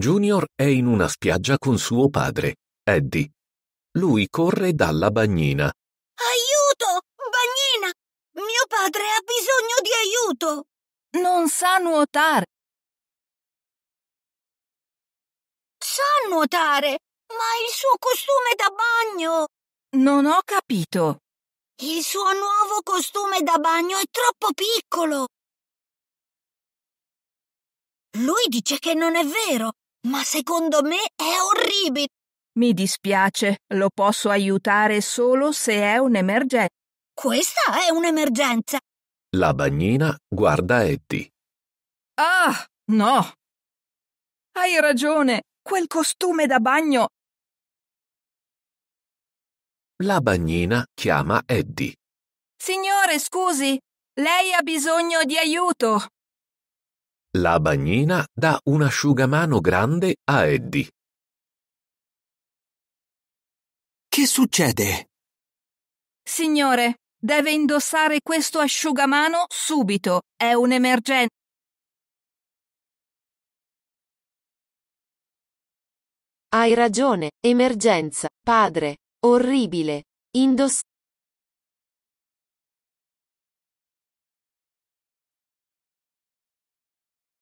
Junior è in una spiaggia con suo padre, Eddie. Lui corre dalla bagnina. Aiuto! Bagnina! Mio padre ha bisogno di aiuto! Non sa nuotare! Sa nuotare, ma il suo costume da bagno! Non ho capito. Il suo nuovo costume da bagno è troppo piccolo! Lui dice che non è vero, ma secondo me è orribile. Mi dispiace, lo posso aiutare solo se è un'emergenza. Questa è un'emergenza. La bagnina guarda Eddie. Ah, no. Hai ragione, quel costume da bagno. La bagnina chiama Eddie. Signore, scusi, lei ha bisogno di aiuto. La bagnina dà un asciugamano grande a Eddie. Che succede? Signore, deve indossare questo asciugamano subito. È un'emergenza. Hai ragione, emergenza, padre. Orribile. Indossare.